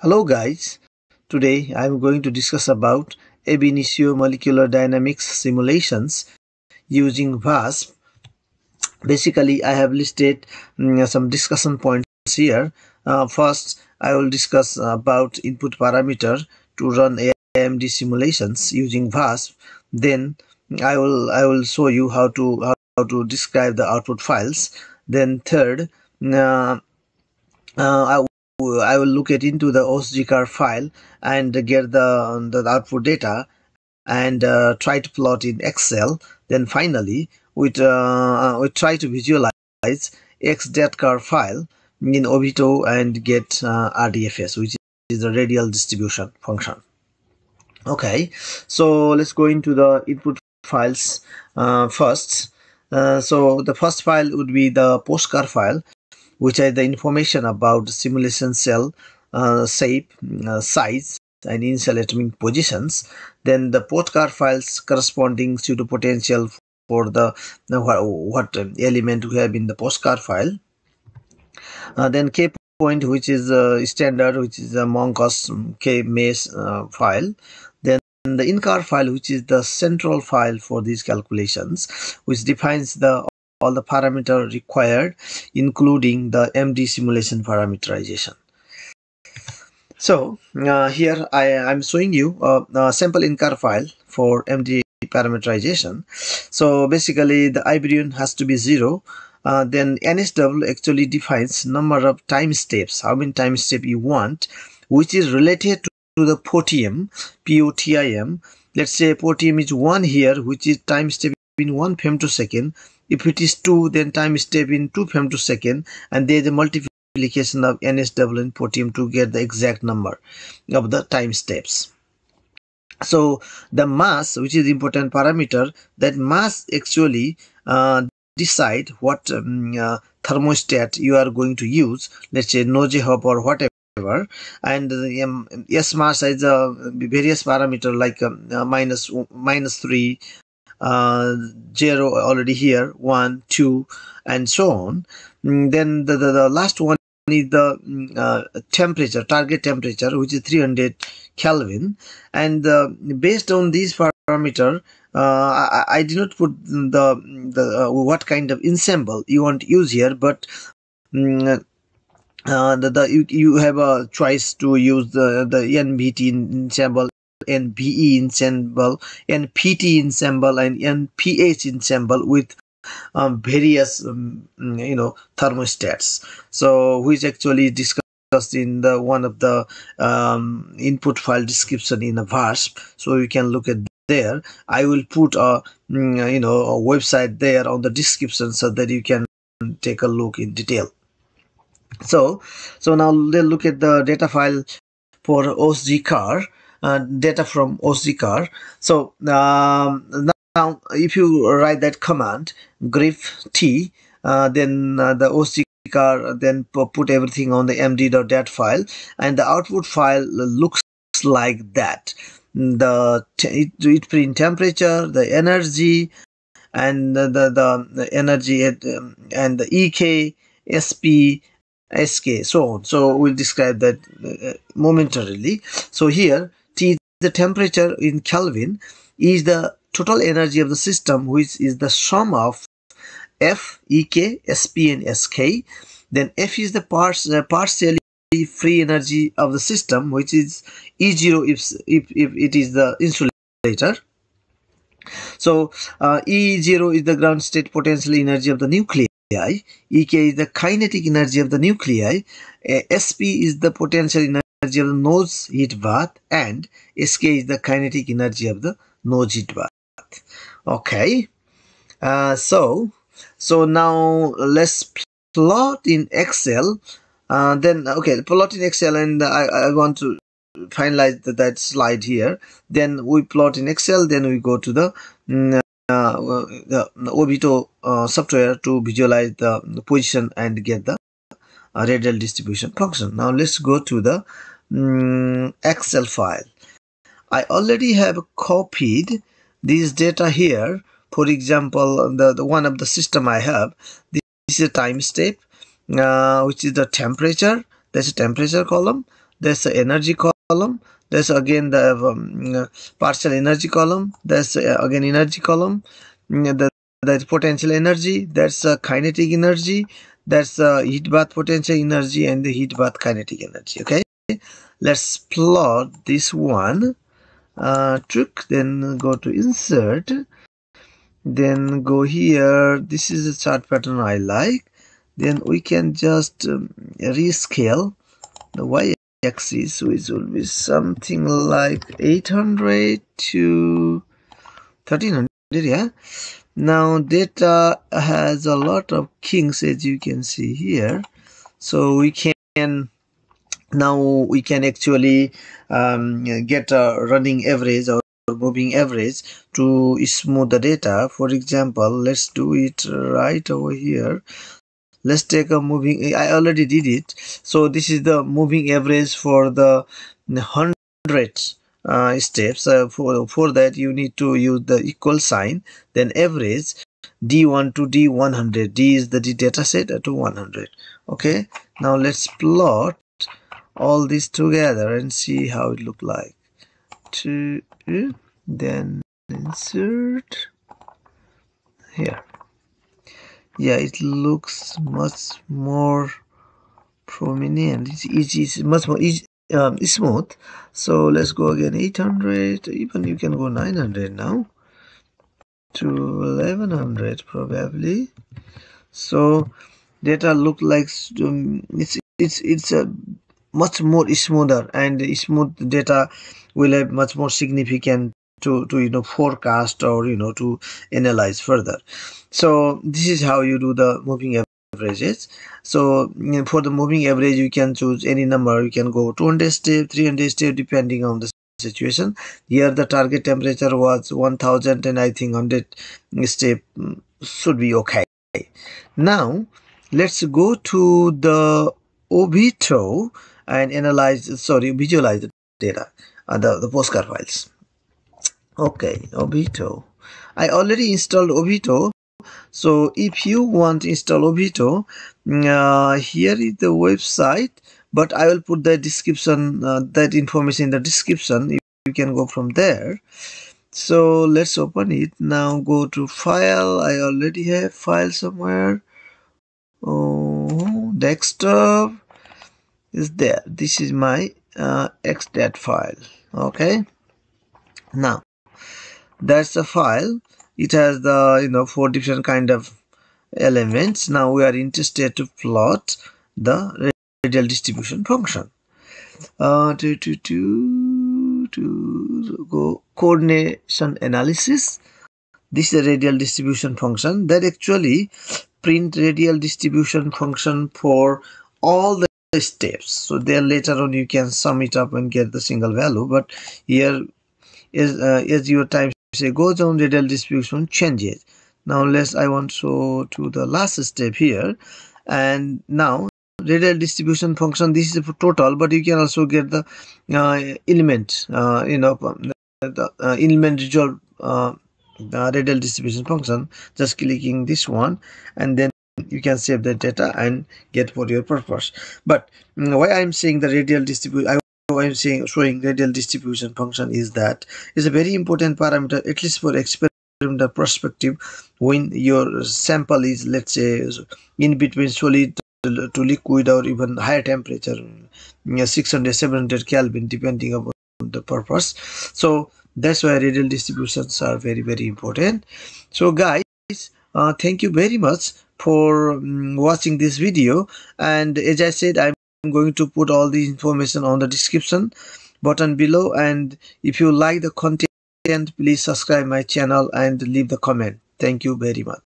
Hello guys, today I am going to discuss about ab initio molecular dynamics simulations using VASP. Basically I have listed um, some discussion points here. Uh, first I will discuss about input parameter to run AMD simulations using VASP. Then I will I will show you how to how, how to describe the output files. Then third uh, uh, I I will look it into the OSGCar file and get the, the output data and uh, try to plot in Excel. Then finally, we, uh, uh, we try to visualize X.car file in Obito and get uh, RDFS, which is the radial distribution function. Okay, so let's go into the input files uh, first. Uh, so the first file would be the postcar file which are the information about simulation cell uh, shape, uh, size, and initial atomic positions. Then the postcard files corresponding pseudo potential for the uh, what element we have in the postcard file. Uh, then K point which is uh, standard which is a Moncos um, K mesh uh, file. Then the in file which is the central file for these calculations which defines the all the parameter required including the MD simulation parameterization. So uh, here I am showing you a, a sample incar file for MD parameterization. So basically the Iberian has to be zero. Uh, then NSW actually defines number of time steps, how many time steps you want, which is related to, to the POTIM, P-O-T-I-M. Let's say POTIM is one here, which is time step in one femtosecond if it is 2, then time step in 2 femtosecond and there is a multiplication of ns double and protium to get the exact number of the time steps. So the mass, which is important parameter, that mass actually uh, decide what um, uh, thermostat you are going to use, let's say Noje Hub or whatever and the um, S mass is a uh, various parameter like um, uh, minus, minus 3 uh, zero already here, one, two, and so on. Mm, then the, the, the last one is the mm, uh, temperature, target temperature, which is 300 Kelvin. And uh, based on these parameter, uh, I, I, did not put the, the uh, what kind of ensemble you want to use here, but um, uh, the, the you, you have a choice to use the the NBT ensemble and BE ensemble and PT ensemble and PH ensemble with um, various um, mm, you know thermostats so which actually discussed in the one of the um, input file description in a VASP so you can look at there I will put a mm, you know a website there on the description so that you can take a look in detail so so now let's look at the data file for OSG car uh, data from OCCAR. So um, now if you write that command grif t, uh, then uh, the OCCAR car then put everything on the md.dat file and the output file looks like that the it, it print temperature the energy and the the, the energy at, um, and the ek sp sk so on so we'll describe that momentarily so here the temperature in Kelvin is the total energy of the system which is the sum of F, Ek, Sp and Sk. Then F is the uh, partially free energy of the system which is E0 if, if, if it is the insulator. So uh, E0 is the ground state potential energy of the nuclei, Ek is the kinetic energy of the nuclei, uh, Sp is the potential energy energy of the nose heat bath and Sk is the kinetic energy of the nose heat bath. Okay, uh, so so now let's plot in Excel. Uh, then okay, plot in Excel, and I, I want to finalize the, that slide here. Then we plot in Excel. Then we go to the mm, uh, uh, the, the Obito uh, software to visualize the position and get the uh, radial distribution function. Now let's go to the um, Excel file. I already have copied these data here. For example, the, the one of the system I have, this is a time step, uh, which is the temperature. There's a temperature column. There's an energy column. There's again the um, partial energy column. There's uh, again energy column. Mm, the, the potential energy. That's kinetic energy. That's uh, heat bath potential energy and the heat bath kinetic energy. Okay, let's plot this one. Uh, trick, then go to insert, then go here. This is a chart pattern I like. Then we can just um, rescale the y axis, which will be something like 800 to 1300. Yeah now data has a lot of kinks as you can see here so we can now we can actually um, get a running average or moving average to smooth the data for example let's do it right over here let's take a moving i already did it so this is the moving average for the 100 uh, steps uh, for, for that you need to use the equal sign then average d1 to d100 d is the d data set uh, to 100 okay now let's plot all this together and see how it look like to then insert here yeah it looks much more prominent it's, it's, it's much more easy um, smooth so let's go again 800 even you can go 900 now to 1100 probably so data look like um, it's it's it's a uh, much more smoother and smooth data will have much more significant to to you know forecast or you know to analyze further so this is how you do the moving averages so for the moving average you can choose any number you can go 200 step 300 step depending on the situation here the target temperature was 1000 and i think 100 step mm, should be okay now let's go to the obito and analyze sorry visualize the data uh, the, the postcard files okay obito i already installed obito so if you want to install obito mm, uh, here is the website but I will put the description uh, that information in the description you, you can go from there so let's open it now go to file I already have file somewhere oh desktop is there this is my uh, xdat file okay now that's the file it has the you know four different kind of elements now we are interested to plot the radial distribution function uh, to, to, to, to go coordination analysis this is a radial distribution function that actually print radial distribution function for all the steps so there later on you can sum it up and get the single value but here is uh, is your time say go down radial distribution changes now let's I want so to the last step here and now radial distribution function this is for total but you can also get the uh, element uh, you know um, the uh, element resolve uh, radial distribution function just clicking this one and then you can save the data and get for your purpose but mm, why i'm saying the radial distribution I'm saying showing radial distribution function is that is a very important parameter at least for experimental perspective when your sample is let's say in between solid to liquid or even higher temperature 600 700 kelvin depending upon the purpose so that's why radial distributions are very very important so guys uh, thank you very much for um, watching this video and as i said i'm I'm going to put all the information on the description button below and if you like the content please subscribe my channel and leave the comment. Thank you very much.